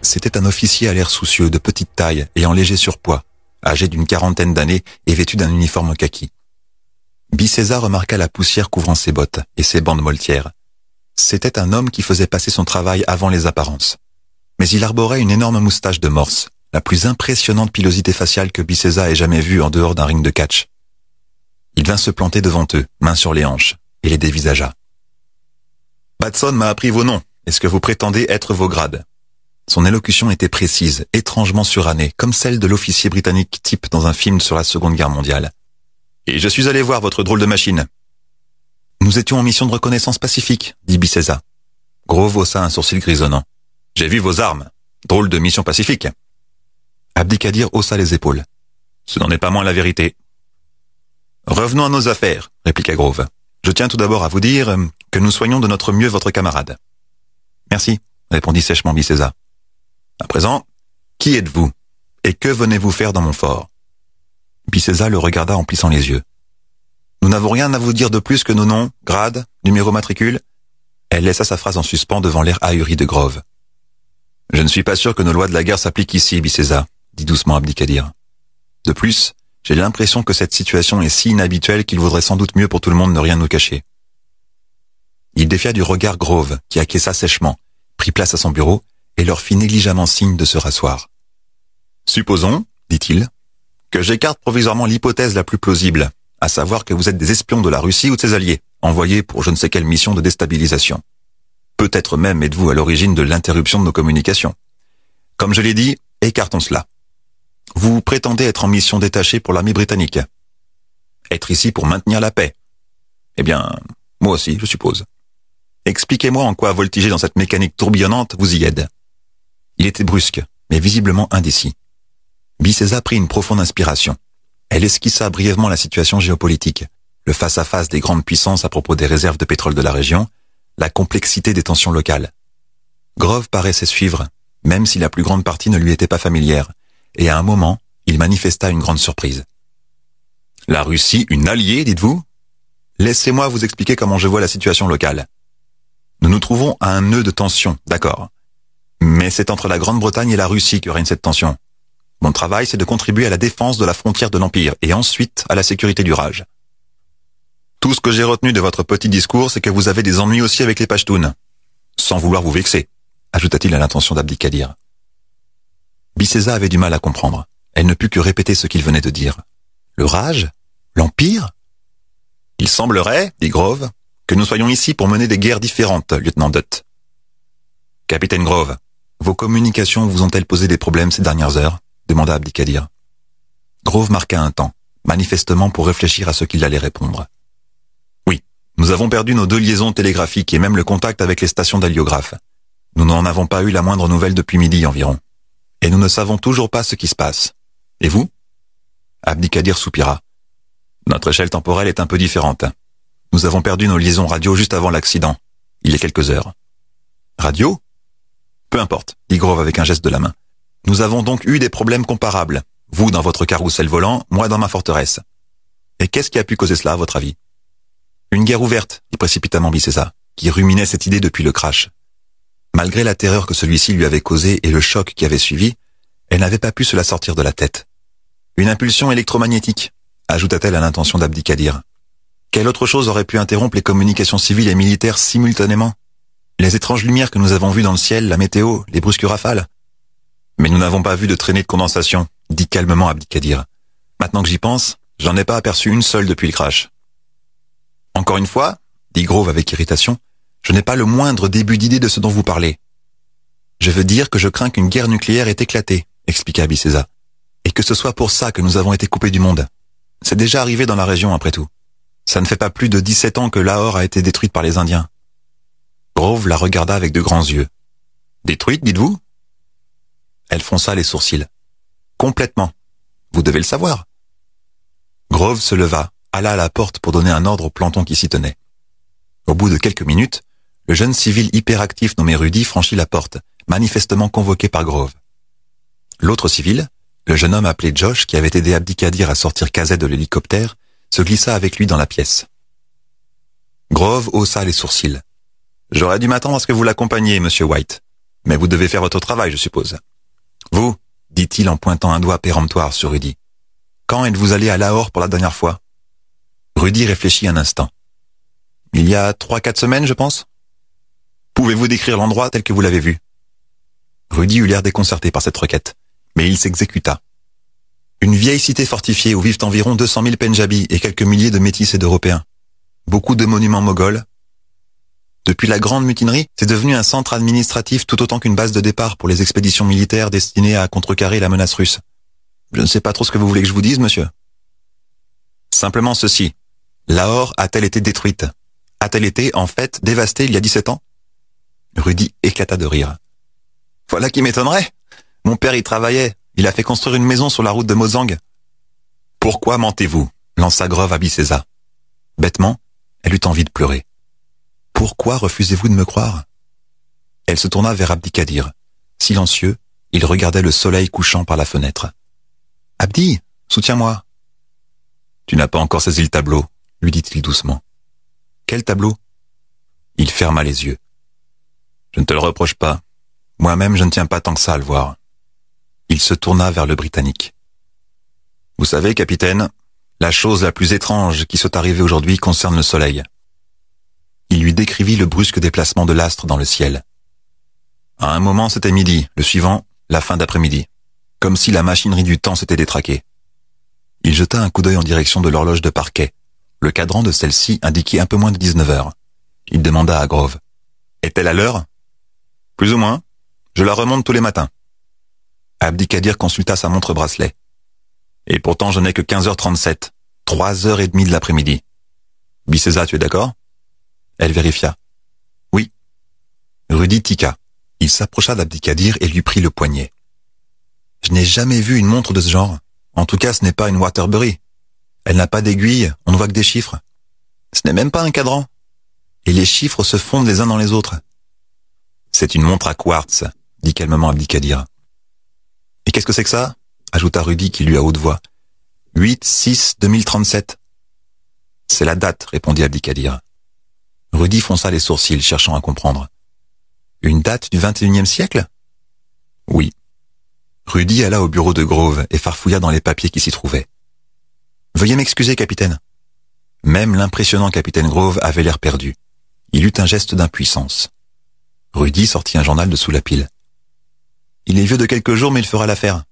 C'était un officier à l'air soucieux, de petite taille et en léger surpoids, âgé d'une quarantaine d'années et vêtu d'un uniforme kaki. Bicéza remarqua la poussière couvrant ses bottes et ses bandes moltières. C'était un homme qui faisait passer son travail avant les apparences. Mais il arborait une énorme moustache de morse, la plus impressionnante pilosité faciale que Bicésa ait jamais vue en dehors d'un ring de catch. Il vint se planter devant eux, mains sur les hanches, et les dévisagea. Batson m'a appris vos noms est ce que vous prétendez être vos grades. Son élocution était précise, étrangement surannée, comme celle de l'officier britannique type dans un film sur la Seconde Guerre mondiale. Et je suis allé voir votre drôle de machine. Nous étions en mission de reconnaissance pacifique, dit Bicésa. Grove haussa un sourcil grisonnant. J'ai vu vos armes. Drôle de mission pacifique. Abdicadir haussa les épaules. Ce n'en est pas moins la vérité. Revenons à nos affaires, répliqua Grove. Je tiens tout d'abord à vous dire euh, que nous soignons de notre mieux votre camarade. Merci, répondit sèchement Bicésa. À présent, qui êtes-vous et que venez-vous faire dans mon fort César le regarda en plissant les yeux. Nous n'avons rien à vous dire de plus que nos noms, grades, numéro matricule. Elle laissa sa phrase en suspens devant l'air ahuri de Grove. Je ne suis pas sûr que nos lois de la guerre s'appliquent ici, Bicésa, dit doucement Abdikadir. De plus, j'ai l'impression que cette situation est si inhabituelle qu'il vaudrait sans doute mieux pour tout le monde ne rien nous cacher. Il défia du regard Grove, qui acquiesça sèchement, prit place à son bureau et leur fit négligemment signe de se rasseoir. Supposons, dit-il, j'écarte provisoirement l'hypothèse la plus plausible, à savoir que vous êtes des espions de la Russie ou de ses alliés, envoyés pour je ne sais quelle mission de déstabilisation. Peut-être même êtes-vous à l'origine de l'interruption de nos communications. Comme je l'ai dit, écartons cela. Vous prétendez être en mission détachée pour l'armée britannique. Être ici pour maintenir la paix. Eh bien, moi aussi, je suppose. Expliquez-moi en quoi voltiger dans cette mécanique tourbillonnante vous y aide. Il était brusque, mais visiblement indécis. Bisesa prit une profonde inspiration. Elle esquissa brièvement la situation géopolitique, le face-à-face des grandes puissances à propos des réserves de pétrole de la région, la complexité des tensions locales. Grove paraissait suivre, même si la plus grande partie ne lui était pas familière, et à un moment, il manifesta une grande surprise. La Russie, une alliée, dites-vous Laissez-moi vous expliquer comment je vois la situation locale. Nous nous trouvons à un nœud de tension, d'accord. Mais c'est entre la Grande-Bretagne et la Russie que règne cette tension. Mon travail, c'est de contribuer à la défense de la frontière de l'Empire et ensuite à la sécurité du Rage. »« Tout ce que j'ai retenu de votre petit discours, c'est que vous avez des ennuis aussi avec les Pashtuns. Sans vouloir vous vexer, ajouta-t-il à l'intention d'Abdikadir. Bicésa avait du mal à comprendre. Elle ne put que répéter ce qu'il venait de dire. Le Rage L'Empire Il semblerait, dit Grove, que nous soyons ici pour mener des guerres différentes, lieutenant Dutt. Capitaine Grove, vos communications vous ont-elles posé des problèmes ces dernières heures demanda Abdikadir. Grove marqua un temps, manifestement pour réfléchir à ce qu'il allait répondre. Oui, nous avons perdu nos deux liaisons télégraphiques et même le contact avec les stations d'haliographes. Nous n'en avons pas eu la moindre nouvelle depuis midi environ. Et nous ne savons toujours pas ce qui se passe. Et vous Abdikadir soupira. Notre échelle temporelle est un peu différente. Nous avons perdu nos liaisons radio juste avant l'accident, il y a quelques heures. Radio Peu importe, dit Grove avec un geste de la main. Nous avons donc eu des problèmes comparables. Vous dans votre carrousel volant, moi dans ma forteresse. Et qu'est-ce qui a pu causer cela, à votre avis Une guerre ouverte, dit précipitamment Bicésa, qui ruminait cette idée depuis le crash. Malgré la terreur que celui-ci lui avait causée et le choc qui avait suivi, elle n'avait pas pu se la sortir de la tête. Une impulsion électromagnétique, ajouta-t-elle à l'intention d'Abdikadir. Quelle autre chose aurait pu interrompre les communications civiles et militaires simultanément Les étranges lumières que nous avons vues dans le ciel, la météo, les brusques rafales mais nous n'avons pas vu de traînée de condensation, dit calmement Abdikadir. Maintenant que j'y pense, j'en ai pas aperçu une seule depuis le crash. Encore une fois, dit Grove avec irritation, je n'ai pas le moindre début d'idée de ce dont vous parlez. Je veux dire que je crains qu'une guerre nucléaire ait éclaté, expliqua Bicésa, et que ce soit pour ça que nous avons été coupés du monde. C'est déjà arrivé dans la région après tout. Ça ne fait pas plus de 17 ans que Lahore a été détruite par les Indiens. Grove la regarda avec de grands yeux. Détruite, dites-vous elle fronça les sourcils. Complètement. Vous devez le savoir. Grove se leva, alla à la porte pour donner un ordre au planton qui s'y tenait. Au bout de quelques minutes, le jeune civil hyperactif nommé Rudy franchit la porte, manifestement convoqué par Grove. L'autre civil, le jeune homme appelé Josh qui avait aidé Abdikadir à sortir Kazet de l'hélicoptère, se glissa avec lui dans la pièce. Grove haussa les sourcils. J'aurais dû m'attendre à ce que vous l'accompagniez, monsieur White. Mais vous devez faire votre travail, je suppose. Vous, dit-il en pointant un doigt péremptoire sur Rudy. Quand êtes-vous allé à Lahore pour la dernière fois Rudy réfléchit un instant. Il y a trois, quatre semaines, je pense Pouvez-vous décrire l'endroit tel que vous l'avez vu Rudy eut l'air déconcerté par cette requête, mais il s'exécuta. Une vieille cité fortifiée où vivent environ 200 mille Punjabis et quelques milliers de métis et d'Européens. Beaucoup de monuments moghols, depuis la Grande Mutinerie, c'est devenu un centre administratif tout autant qu'une base de départ pour les expéditions militaires destinées à contrecarrer la menace russe. Je ne sais pas trop ce que vous voulez que je vous dise, monsieur. Simplement ceci. Lahore a-t-elle été détruite A-t-elle été, en fait, dévastée il y a 17 ans Rudy éclata de rire. Voilà qui m'étonnerait. Mon père y travaillait. Il a fait construire une maison sur la route de Mozang. Pourquoi mentez-vous lança Grove à Bicésa. Bêtement, elle eut envie de pleurer. Pourquoi refusez-vous de me croire Elle se tourna vers Kadir. Silencieux, il regardait le soleil couchant par la fenêtre. Abdi, soutiens-moi. Tu n'as pas encore saisi le tableau, lui dit-il doucement. Quel tableau Il ferma les yeux. Je ne te le reproche pas. Moi-même, je ne tiens pas tant que ça à le voir. Il se tourna vers le Britannique. Vous savez, capitaine, la chose la plus étrange qui soit arrivée aujourd'hui concerne le soleil. Il lui décrivit le brusque déplacement de l'astre dans le ciel. À un moment, c'était midi, le suivant, la fin d'après-midi. Comme si la machinerie du temps s'était détraquée. Il jeta un coup d'œil en direction de l'horloge de parquet. Le cadran de celle-ci indiquait un peu moins de 19 heures. Il demanda à Grove. Est-elle à l'heure Plus ou moins. Je la remonte tous les matins. Abdi Kadir consulta sa montre bracelet. Et pourtant, je n'ai que 15h37, 3h30 de l'après-midi. Bicéza, tu es d'accord elle vérifia. Oui. Rudy tiqua. Il s'approcha d'Abdikadir et lui prit le poignet. Je n'ai jamais vu une montre de ce genre. En tout cas, ce n'est pas une Waterbury. Elle n'a pas d'aiguille, on ne voit que des chiffres. Ce n'est même pas un cadran. Et les chiffres se fondent les uns dans les autres. C'est une montre à quartz, dit calmement Abdikadir. Et qu'est-ce que c'est que ça ajouta Rudy qui lui à haute voix. 8-6-2037. C'est la date, répondit Abdikadir. Rudy fonça les sourcils, cherchant à comprendre. Une date du XXIe siècle Oui. Rudy alla au bureau de Grove et farfouilla dans les papiers qui s'y trouvaient. Veuillez m'excuser, capitaine. Même l'impressionnant capitaine Grove avait l'air perdu. Il eut un geste d'impuissance. Rudy sortit un journal de sous la pile. Il est vieux de quelques jours, mais il fera l'affaire.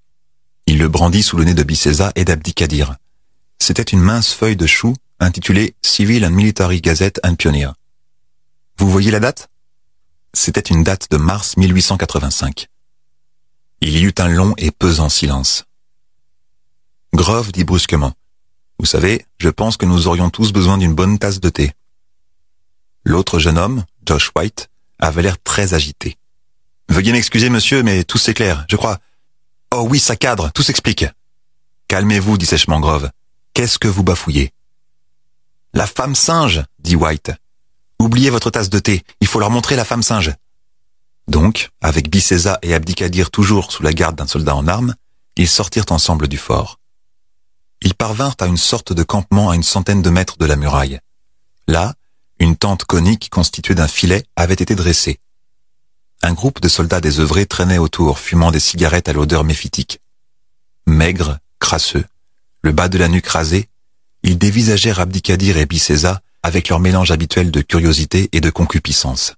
Il le brandit sous le nez de Bicésa et d'Abdikadir. C'était une mince feuille de chou intitulée Civil and Military Gazette and Pioneer. Vous voyez la date C'était une date de mars 1885. Il y eut un long et pesant silence. Grove dit brusquement, Vous savez, je pense que nous aurions tous besoin d'une bonne tasse de thé. L'autre jeune homme, Josh White, avait l'air très agité. Veuillez m'excuser, monsieur, mais tout s'éclaire, je crois. Oh oui, ça cadre, tout s'explique. Calmez-vous, dit sèchement Grove. Qu'est-ce que vous bafouillez La femme singe, dit White. Oubliez votre tasse de thé, il faut leur montrer la femme singe. Donc, avec Bicésa et Abdikadir toujours sous la garde d'un soldat en armes, ils sortirent ensemble du fort. Ils parvinrent à une sorte de campement à une centaine de mètres de la muraille. Là, une tente conique constituée d'un filet avait été dressée. Un groupe de soldats désœuvrés traînait autour, fumant des cigarettes à l'odeur méphitique. Maigres, crasseux, le bas de la nuque rasé, ils dévisagèrent Abdikadir et Bicésa avec leur mélange habituel de curiosité et de concupiscence.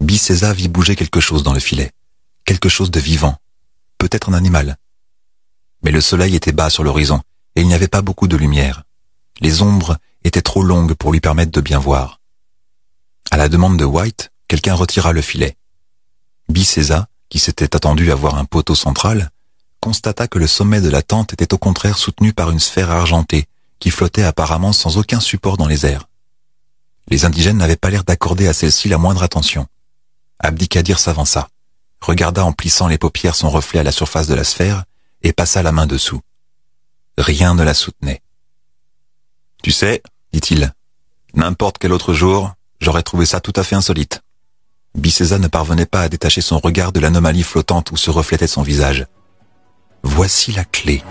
Bicésa vit bouger quelque chose dans le filet, quelque chose de vivant, peut-être un animal. Mais le soleil était bas sur l'horizon, et il n'y avait pas beaucoup de lumière. Les ombres étaient trop longues pour lui permettre de bien voir. À la demande de White, quelqu'un retira le filet. Bicésa, qui s'était attendu à voir un poteau central, constata que le sommet de la tente était au contraire soutenu par une sphère argentée, qui flottait apparemment sans aucun support dans les airs. Les indigènes n'avaient pas l'air d'accorder à celle-ci la moindre attention. Abdikadir s'avança, regarda en plissant les paupières son reflet à la surface de la sphère et passa la main dessous. Rien ne la soutenait. Tu sais, dit-il, n'importe quel autre jour, j'aurais trouvé ça tout à fait insolite. Bicésa ne parvenait pas à détacher son regard de l'anomalie flottante où se reflétait son visage. Voici la clé.